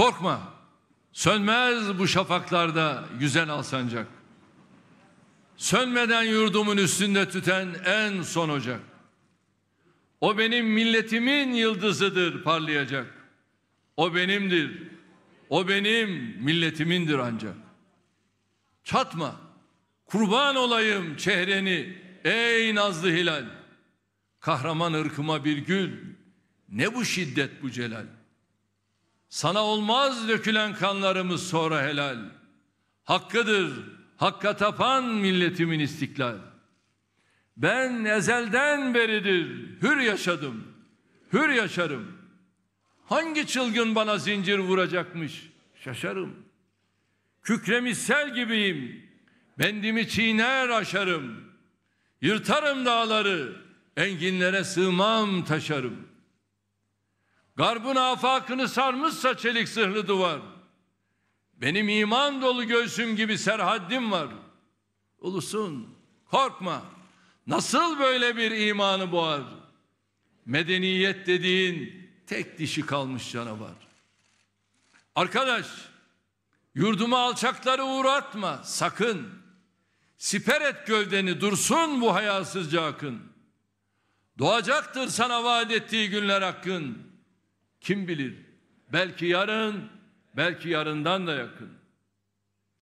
Korkma. Sönmez bu şafaklarda yüzen alsancak. Sönmeden yurdumun üstünde tüten en son ocak. O benim milletimin yıldızıdır parlayacak. O benimdir. O benim milletimindir ancak. Çatma. Kurban olayım çehreni ey nazlı hilal. Kahraman ırkıma bir gül. Ne bu şiddet bu celal. Sana olmaz dökülen kanlarımız sonra helal. Hakkıdır, hakka tapan milletimin istiklal. Ben ezelden beridir hür yaşadım, hür yaşarım. Hangi çılgın bana zincir vuracakmış? Şaşarım. Kükremiş sel gibiyim. Bendimi çiğner aşarım. Yırtarım dağları. Enginlere sığmam taşarım.'' Garbın afakını sarmışsa çelik sıhlı duvar. Benim iman dolu göğsüm gibi serhaddim var. Ulusun korkma. Nasıl böyle bir imanı boğar? Medeniyet dediğin tek dişi kalmış canavar. Arkadaş, yurduma alçakları uğratma sakın. Siper et gövdeni dursun bu hayasızca akın. Doğacaktır sana vaat ettiği günler hakkın. Kim bilir? Belki yarın, belki yarından da yakın.